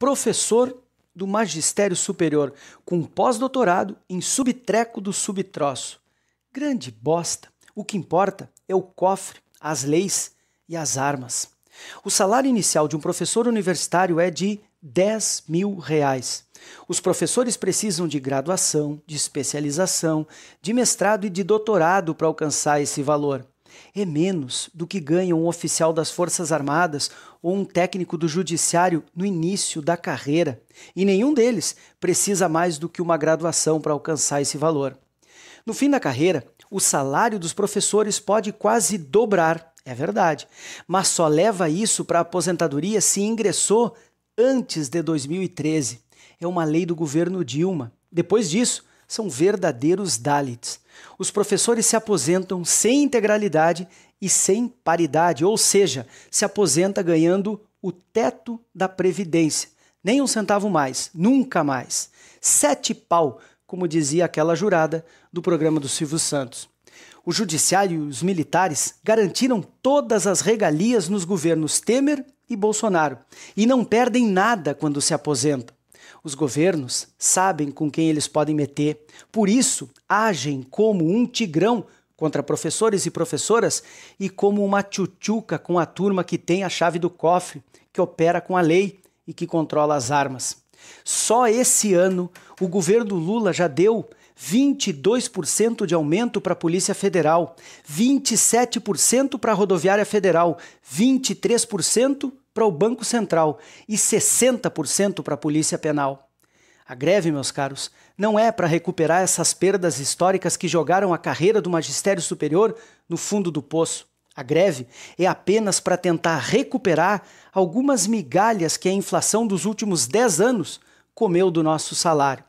professor do magistério superior, com pós-doutorado em subtreco do subtroço. Grande bosta. O que importa é o cofre, as leis e as armas. O salário inicial de um professor universitário é de 10 mil reais. Os professores precisam de graduação, de especialização, de mestrado e de doutorado para alcançar esse valor. É menos do que ganha um oficial das Forças Armadas ou um técnico do Judiciário no início da carreira, e nenhum deles precisa mais do que uma graduação para alcançar esse valor. No fim da carreira, o salário dos professores pode quase dobrar, é verdade, mas só leva isso para a aposentadoria se ingressou antes de 2013. É uma lei do governo Dilma. Depois disso, são verdadeiros Dalits. Os professores se aposentam sem integralidade e sem paridade, ou seja, se aposenta ganhando o teto da Previdência. Nem um centavo mais, nunca mais. Sete pau, como dizia aquela jurada do programa do Silvio Santos. O judiciário e os militares garantiram todas as regalias nos governos Temer e Bolsonaro e não perdem nada quando se aposentam. Os governos sabem com quem eles podem meter, por isso agem como um tigrão contra professores e professoras e como uma tchutchuca com a turma que tem a chave do cofre, que opera com a lei e que controla as armas. Só esse ano, o governo Lula já deu 22% de aumento para a Polícia Federal, 27% para a Rodoviária Federal, 23% para o Banco Central e 60% para a Polícia Penal. A greve, meus caros, não é para recuperar essas perdas históricas que jogaram a carreira do magistério superior no fundo do poço. A greve é apenas para tentar recuperar algumas migalhas que a inflação dos últimos 10 anos comeu do nosso salário.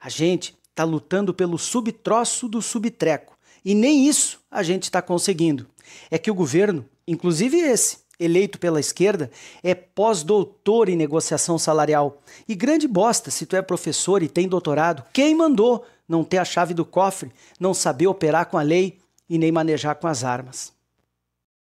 A gente está lutando pelo subtroço do subtreco e nem isso a gente está conseguindo. É que o governo, inclusive esse, eleito pela esquerda, é pós-doutor em negociação salarial. E grande bosta se tu é professor e tem doutorado. Quem mandou não ter a chave do cofre, não saber operar com a lei e nem manejar com as armas?